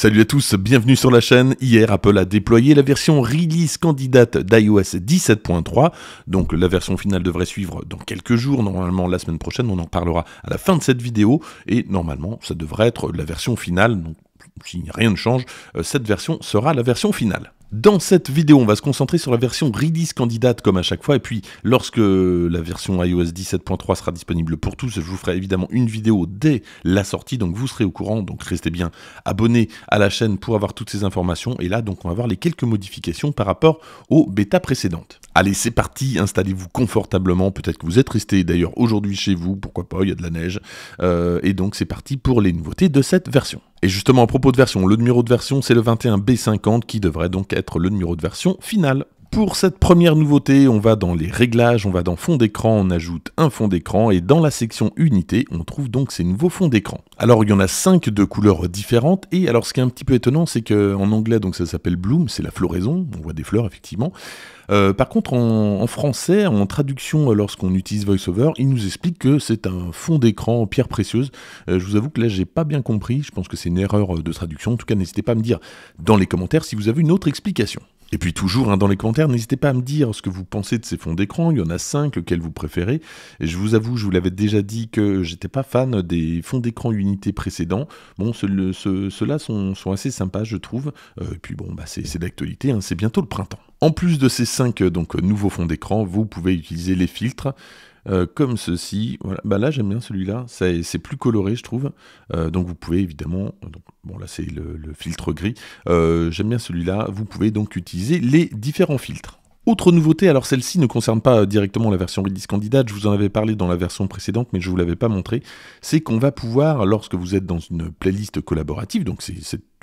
Salut à tous, bienvenue sur la chaîne. Hier, Apple a déployé la version release candidate d'iOS 17.3. Donc la version finale devrait suivre dans quelques jours, normalement la semaine prochaine, on en parlera à la fin de cette vidéo. Et normalement, ça devrait être la version finale. Donc si rien ne change, euh, cette version sera la version finale. Dans cette vidéo, on va se concentrer sur la version release candidate comme à chaque fois, et puis lorsque la version iOS 17.3 sera disponible pour tous, je vous ferai évidemment une vidéo dès la sortie, donc vous serez au courant, donc restez bien abonnés à la chaîne pour avoir toutes ces informations, et là donc on va voir les quelques modifications par rapport aux bêta précédentes. Allez, c'est parti, installez-vous confortablement, peut-être que vous êtes resté d'ailleurs aujourd'hui chez vous, pourquoi pas, il y a de la neige, euh, et donc c'est parti pour les nouveautés de cette version. Et justement, à propos de version, le numéro de version, c'est le 21B50 qui devrait donc être le numéro de version final. Pour cette première nouveauté, on va dans les réglages, on va dans fond d'écran, on ajoute un fond d'écran et dans la section unité, on trouve donc ces nouveaux fonds d'écran. Alors il y en a 5 de couleurs différentes et alors ce qui est un petit peu étonnant, c'est qu'en anglais donc ça s'appelle bloom, c'est la floraison, on voit des fleurs effectivement. Euh, par contre, en, français, en traduction, euh, lorsqu'on utilise VoiceOver, il nous explique que c'est un fond d'écran en pierre précieuse. Euh, je vous avoue que là, j'ai pas bien compris. Je pense que c'est une erreur de traduction. En tout cas, n'hésitez pas à me dire dans les commentaires si vous avez une autre explication. Et puis toujours, hein, dans les commentaires, n'hésitez pas à me dire ce que vous pensez de ces fonds d'écran, il y en a cinq, lequel vous préférez. je vous avoue, je vous l'avais déjà dit que j'étais pas fan des fonds d'écran unités précédents. Bon, ceux-là sont, assez sympas, je trouve. et puis bon, bah c'est d'actualité, hein. c'est bientôt le printemps. En plus de ces 5 euh, donc, euh, nouveaux fonds d'écran, vous pouvez utiliser les filtres. Euh, comme ceci. Voilà. Bah là, j'aime bien celui-là. C'est plus coloré, je trouve. donc, vous pouvez évidemment. bon, là, c'est le, filtre gris. j'aime bien celui-là. Vous pouvez donc utiliser les différents filtres. Autre nouveauté, alors celle-ci ne concerne pas directement la version Redis Candidate, je vous en avais parlé dans la version précédente mais je ne vous l'avais pas montré, c'est qu'on va pouvoir, lorsque vous êtes dans une playlist collaborative, donc c'est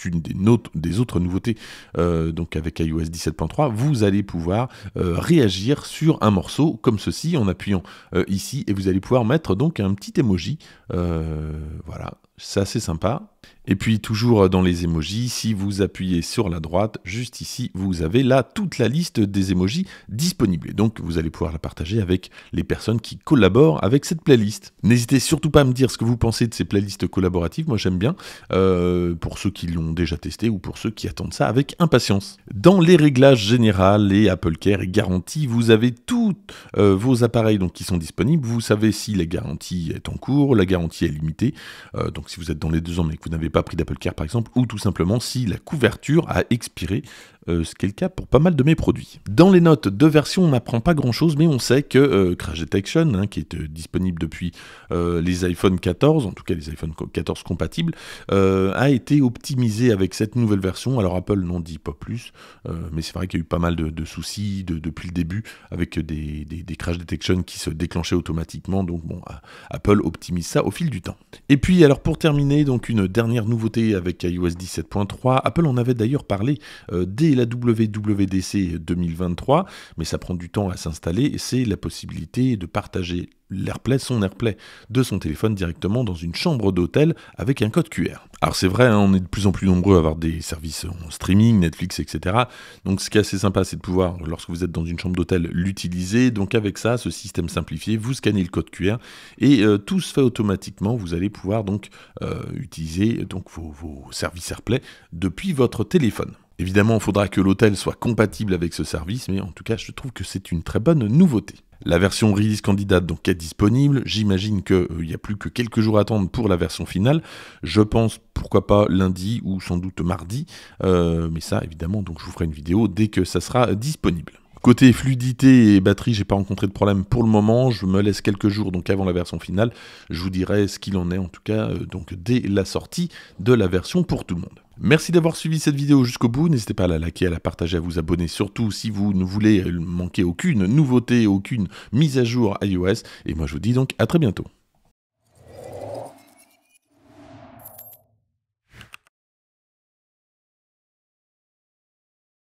une des, notes, des autres nouveautés euh, donc avec iOS 17.3, vous allez pouvoir euh, réagir sur un morceau comme ceci en appuyant euh, ici et vous allez pouvoir mettre donc un petit emoji. voilà, c'est assez sympa. Et puis toujours dans les emojis, si vous appuyez sur la droite, juste ici, vous avez là toute la liste des emojis disponibles. Et donc vous allez pouvoir la partager avec les personnes qui collaborent avec cette playlist. N'hésitez surtout pas à me dire ce que vous pensez de ces playlists collaboratives, moi j'aime bien. pour ceux qui l'ont déjà testé ou pour ceux qui attendent ça avec impatience. Dans les réglages général et Apple Care et garantie, vous avez tous euh, vos appareils donc, qui sont disponibles. Vous savez si la garantie est en cours, la garantie est limitée. Euh, donc si vous êtes dans les deux ans mais que vous n'avez pas pris d'Apple Care par exemple, ou tout simplement si la couverture a expiré euh, ce qui est le cas pour pas mal de mes produits. Dans les notes de version, on n'apprend pas grand-chose, mais on sait que Crash Detection, hein, qui est disponible depuis les iPhone 14, en tout cas les iPhone 14 compatibles, a été optimisé avec cette nouvelle version. Alors Apple n'en dit pas plus, euh, mais c'est vrai qu'il y a eu pas mal de, soucis depuis le début avec des, crash detection qui se déclenchaient automatiquement. Donc bon, euh, Apple optimise ça au fil du temps. Et puis alors pour terminer, donc une dernière nouveauté avec iOS 17.3. Apple en avait d'ailleurs parlé euh, dès la WWDC 2023, mais ça prend du temps à s'installer. C'est la possibilité de partager l'AirPlay, son AirPlay de son téléphone directement dans une chambre d'hôtel avec un code QR. Alors c'est vrai, hein, on est de plus en plus nombreux à avoir des services en streaming, Netflix, etc. Donc ce qui est assez sympa, c'est de pouvoir, lorsque vous êtes dans une chambre d'hôtel, l'utiliser. Donc avec ça, ce système simplifié, vous scannez le code QR et euh, tout se fait automatiquement. Vous allez pouvoir donc euh, utiliser donc, vos services AirPlay depuis votre téléphone. Évidemment, il faudra que l'hôtel soit compatible avec ce service, mais en tout cas, je trouve que c'est une très bonne nouveauté. La version release candidate donc est disponible. J'imagine qu'il euh, n'y a plus que quelques jours à attendre pour la version finale. Je pense pourquoi pas lundi ou sans doute mardi. Euh, mais ça évidemment donc je vous ferai une vidéo dès que ça sera disponible. Côté fluidité et batterie, j'ai pas rencontré de problème pour le moment. Je me laisse quelques jours donc avant la version finale. Je vous dirai ce qu'il en est en tout cas euh, donc dès la sortie de la version pour tout le monde. Merci d'avoir suivi cette vidéo jusqu'au bout, n'hésitez pas à la liker, à la partager, à vous abonner, surtout si vous ne voulez manquer aucune nouveauté, aucune mise à jour iOS, et moi je vous dis donc à très bientôt.